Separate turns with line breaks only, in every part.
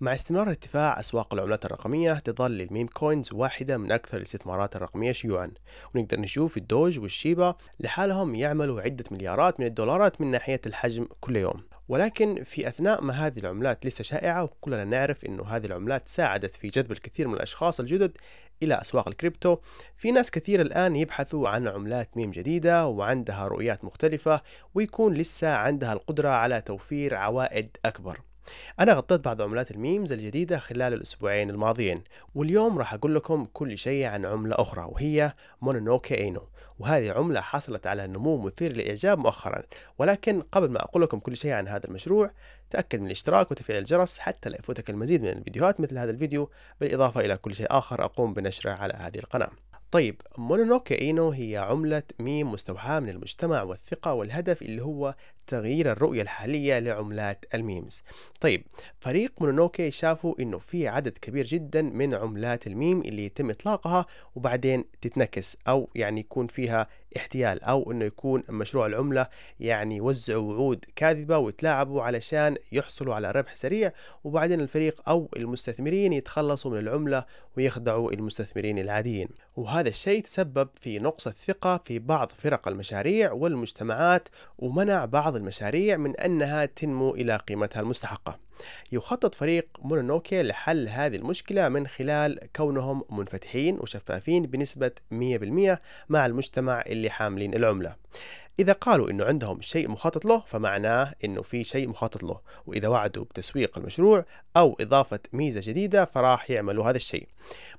مع استمرار ارتفاع أسواق العملات الرقمية تظل الميم كوينز واحدة من أكثر الاستثمارات الرقمية شيوعا ونقدر نشوف الدوج والشيبا لحالهم يعملوا عدة مليارات من الدولارات من ناحية الحجم كل يوم ولكن في أثناء ما هذه العملات لسه شائعة وكلنا نعرف أنه هذه العملات ساعدت في جذب الكثير من الأشخاص الجدد إلى أسواق الكريبتو في ناس كثير الآن يبحثوا عن عملات ميم جديدة وعندها رؤيات مختلفة ويكون لسه عندها القدرة على توفير عوائد أكبر أنا غطيت بعض عملات الميمز الجديدة خلال الأسبوعين الماضيين واليوم راح أقول لكم كل شيء عن عملة أخرى وهي مونونوكي إينو وهذه عملة حصلت على نمو مثير للإعجاب مؤخرا ولكن قبل ما أقول لكم كل شيء عن هذا المشروع تأكد من الاشتراك وتفعيل الجرس حتى لا يفوتك المزيد من الفيديوهات مثل هذا الفيديو بالإضافة إلى كل شيء آخر أقوم بنشره على هذه القناة طيب مونونوكي اينو هي عملة ميم مستوحاة من المجتمع والثقة والهدف اللي هو تغيير الرؤية الحالية لعملات الميمز طيب فريق مونونوكي شافوا انه في عدد كبير جدا من عملات الميم اللي يتم اطلاقها وبعدين تتنكس او يعني يكون فيها احتيال او انه يكون مشروع العمله يعني يوزعوا وعود كاذبه ويتلاعبوا علشان يحصلوا على ربح سريع وبعدين الفريق او المستثمرين يتخلصوا من العمله ويخدعوا المستثمرين العاديين وهذا الشيء تسبب في نقص الثقه في بعض فرق المشاريع والمجتمعات ومنع بعض بعض المشاريع من أنها تنمو إلى قيمتها المستحقة يخطط فريق مونونوكيا لحل هذه المشكلة من خلال كونهم منفتحين وشفافين بنسبة 100% مع المجتمع اللي حاملين العملة إذا قالوا إنه عندهم شيء مخطط له فمعناه إنه في شيء مخطط له وإذا وعدوا بتسويق المشروع أو إضافة ميزة جديدة فراح يعملوا هذا الشيء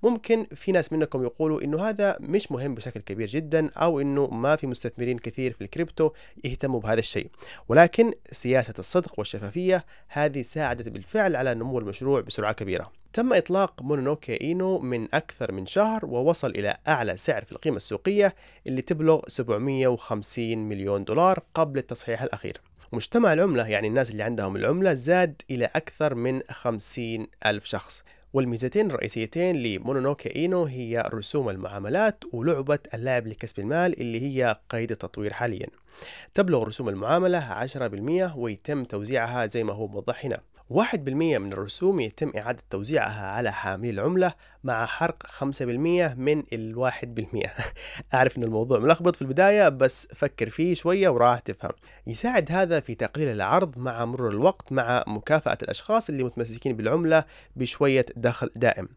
ممكن في ناس منكم يقولوا إنه هذا مش مهم بشكل كبير جدا أو إنه ما في مستثمرين كثير في الكريبتو يهتموا بهذا الشيء ولكن سياسة الصدق والشفافية هذه ساعدت بالفعل على نمو المشروع بسرعة كبيرة تم إطلاق مونونوكي إينو من أكثر من شهر ووصل إلى أعلى سعر في القيمة السوقية اللي تبلغ 750 مليون دولار قبل التصحيح الأخير مجتمع العملة يعني الناس اللي عندهم العملة زاد إلى أكثر من 50 ألف شخص والميزتين الرئيسيتين لمونونوكي إينو هي رسوم المعاملات ولعبة اللاعب لكسب المال اللي هي قيد التطوير حاليا تبلغ رسوم المعاملة 10% ويتم توزيعها زي ما هو موضح هنا 1% من الرسوم يتم إعادة توزيعها على حاملي العملة مع حرق 5% من ال 1% أعرف أن الموضوع ملخبط في البداية بس فكر فيه شوية وراح تفهم يساعد هذا في تقليل العرض مع مرور الوقت مع مكافأة الأشخاص اللي متمسكين بالعملة بشوية دخل دائم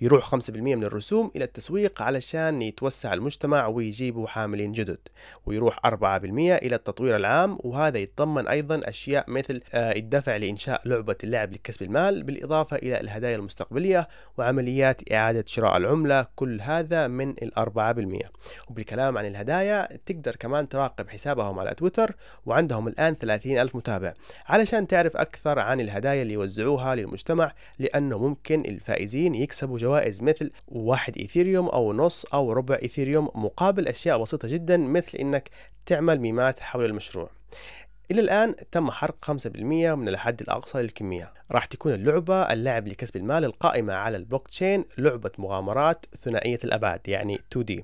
يروح 5% من الرسوم إلى التسويق علشان يتوسع المجتمع ويجيبوا حاملين جدد ويروح 4% إلى التطوير العام وهذا يتضمن أيضا أشياء مثل آه، الدفع لإنشاء لعبة اللاعب لكسب المال بالإضافة إلى الهدايا المستقبلية وعمليات إعادة شراء العملة كل هذا من الأربعة بالمية وبالكلام عن الهدايا تقدر كمان تراقب حسابهم على تويتر وعندهم الآن 30 ألف متابع علشان تعرف أكثر عن الهدايا اللي يوزعوها للمجتمع لأنه ممكن الفائزين يكسبوا جوائز مثل واحد إيثيريوم أو نص أو ربع إيثيريوم مقابل أشياء بسيطة جدا مثل إنك تعمل ميمات حول المشروع إلى الآن تم حرق 5% من الحد الأقصى للكمية راح تكون اللعبة اللعب لكسب المال القائمة على البلوك تشين لعبة مغامرات ثنائية الأبعاد يعني 2D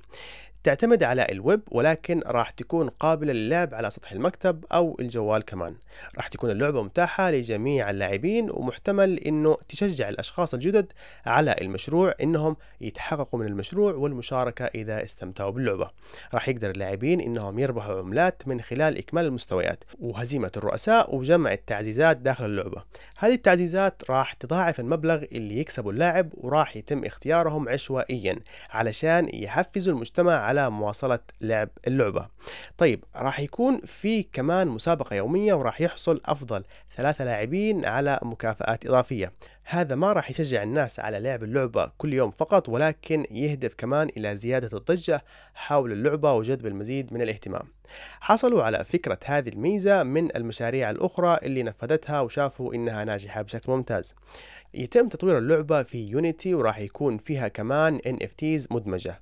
تعتمد على الويب ولكن راح تكون قابلة للعب على سطح المكتب أو الجوال كمان راح تكون اللعبة متاحة لجميع اللاعبين ومحتمل أنه تشجع الأشخاص الجدد على المشروع أنهم يتحققوا من المشروع والمشاركة إذا استمتعوا باللعبة راح يقدر اللاعبين أنهم يربحوا عملات من خلال إكمال المستويات وهزيمة الرؤساء وجمع التعزيزات داخل اللعبة هذه التعزيزات راح تضاعف المبلغ اللي يكسبه اللاعب وراح يتم اختيارهم عشوائيا علشان يحفزوا المجتمع على مواصلة لعب اللعبة طيب راح يكون في كمان مسابقة يومية وراح يحصل أفضل ثلاثة لاعبين على مكافآت إضافية هذا ما راح يشجع الناس على لعب اللعبة كل يوم فقط ولكن يهدف كمان إلى زيادة الضجة حول اللعبة وجذب المزيد من الاهتمام حصلوا على فكرة هذه الميزة من المشاريع الأخرى اللي نفذتها وشافوا إنها ناجحة بشكل ممتاز يتم تطوير اللعبة في يونيتي وراح يكون فيها كمان NFTs مدمجة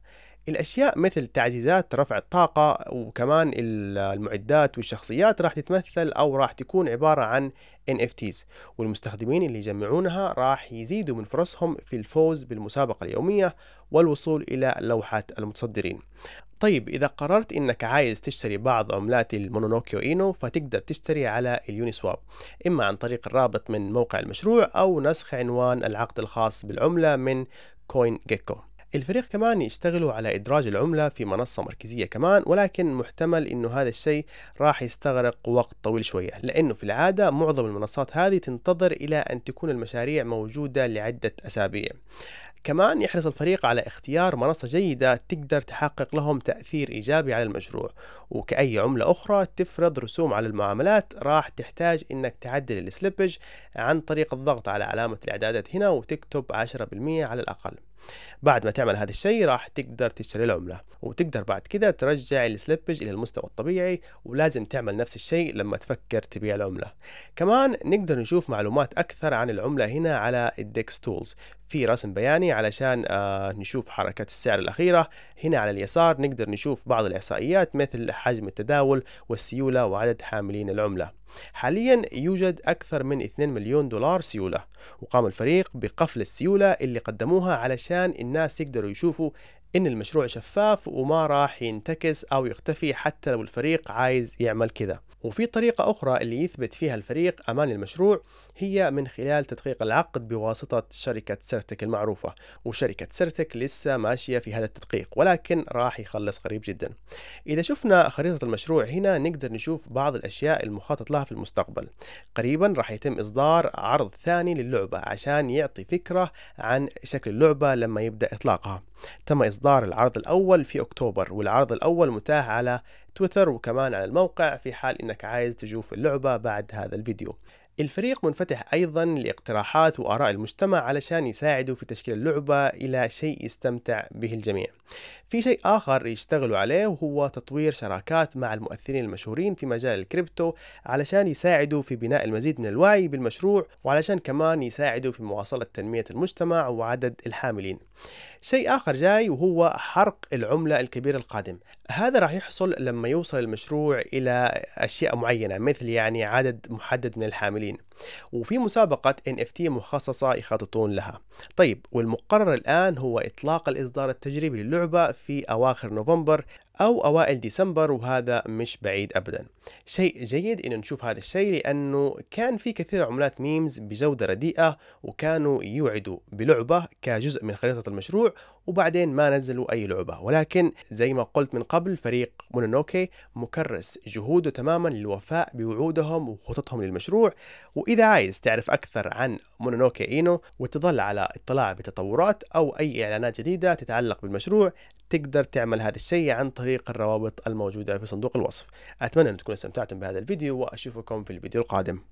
الأشياء مثل تعزيزات رفع الطاقة وكمان المعدات والشخصيات راح تتمثل أو راح تكون عبارة عن NFTs والمستخدمين اللي يجمعونها راح يزيدوا من فرصهم في الفوز بالمسابقة اليومية والوصول إلى لوحة المتصدرين طيب إذا قررت إنك عايز تشتري بعض عملات المونونوكيو إينو فتقدر تشتري على اليوني سواب إما عن طريق الرابط من موقع المشروع أو نسخ عنوان العقد الخاص بالعملة من كوين جيكو الفريق كمان يشتغلوا على إدراج العملة في منصة مركزية كمان ولكن محتمل إنه هذا الشيء راح يستغرق وقت طويل شوية لأنه في العادة معظم المنصات هذه تنتظر إلى أن تكون المشاريع موجودة لعدة أسابيع كمان يحرص الفريق على اختيار منصة جيدة تقدر تحقق لهم تأثير إيجابي على المشروع وكأي عملة أخرى تفرض رسوم على المعاملات راح تحتاج أنك تعدل السليبج عن طريق الضغط على علامة الإعدادات هنا وتكتب 10% على الأقل بعد ما تعمل هذا الشيء راح تقدر تشتري العمله وتقدر بعد كذا ترجع السليبج الى المستوى الطبيعي ولازم تعمل نفس الشيء لما تفكر تبيع العمله كمان نقدر نشوف معلومات اكثر عن العمله هنا على الديكس تولز في رسم بياني علشان آه نشوف حركة السعر الأخيرة هنا على اليسار نقدر نشوف بعض الإحصائيات مثل حجم التداول والسيولة وعدد حاملين العملة حاليا يوجد أكثر من 2 مليون دولار سيولة وقام الفريق بقفل السيولة اللي قدموها علشان الناس يقدروا يشوفوا ان المشروع شفاف وما راح ينتكس او يختفي حتى لو الفريق عايز يعمل كذا وفي طريقة أخرى اللي يثبت فيها الفريق أمان المشروع هي من خلال تدقيق العقد بواسطة شركة سيرتك المعروفة وشركة سيرتك لسه ماشية في هذا التدقيق ولكن راح يخلص قريب جدا إذا شفنا خريطة المشروع هنا نقدر نشوف بعض الأشياء المخطط لها في المستقبل قريبا راح يتم إصدار عرض ثاني للعبة عشان يعطي فكرة عن شكل اللعبة لما يبدأ إطلاقها تم إصدار إصدار العرض الأول في أكتوبر والعرض الأول متاح على تويتر وكمان على الموقع في حال إنك عايز تشوف اللعبة بعد هذا الفيديو الفريق منفتح أيضا لاقتراحات وآراء المجتمع علشان يساعدوا في تشكيل اللعبة إلى شيء يستمتع به الجميع في شيء آخر يشتغلوا عليه وهو تطوير شراكات مع المؤثرين المشهورين في مجال الكريبتو علشان يساعدوا في بناء المزيد من الوعي بالمشروع وعلشان كمان يساعدوا في مواصلة تنمية المجتمع وعدد الحاملين شيء آخر جاي وهو حرق العملة الكبير القادم هذا راح يحصل لما يوصل المشروع إلى أشياء معينة مثل يعني عدد محدد من الحاملين وفي مسابقة NFT مخصصة يخططون لها طيب والمقرر الآن هو إطلاق الإصدار التجريبي للعبة في أواخر نوفمبر أو أوائل ديسمبر وهذا مش بعيد أبدا شيء جيد إنه نشوف هذا الشيء لأنه كان في كثير عملات ميمز بجودة رديئة وكانوا يوعدوا بلعبة كجزء من خريطة المشروع وبعدين ما نزلوا أي لعبة ولكن زي ما قلت من قبل فريق مونونوكي مكرس جهوده تماما للوفاء بوعودهم وخططهم للمشروع وإذا عايز تعرف أكثر عن مونونوكي إينو وتظل على اطلاع بتطورات أو أي إعلانات جديدة تتعلق بالمشروع تقدر تعمل هذا الشيء عن طريق الروابط الموجودة في صندوق الوصف أتمنى أن تكونوا استمتعتم بهذا الفيديو وأشوفكم في الفيديو القادم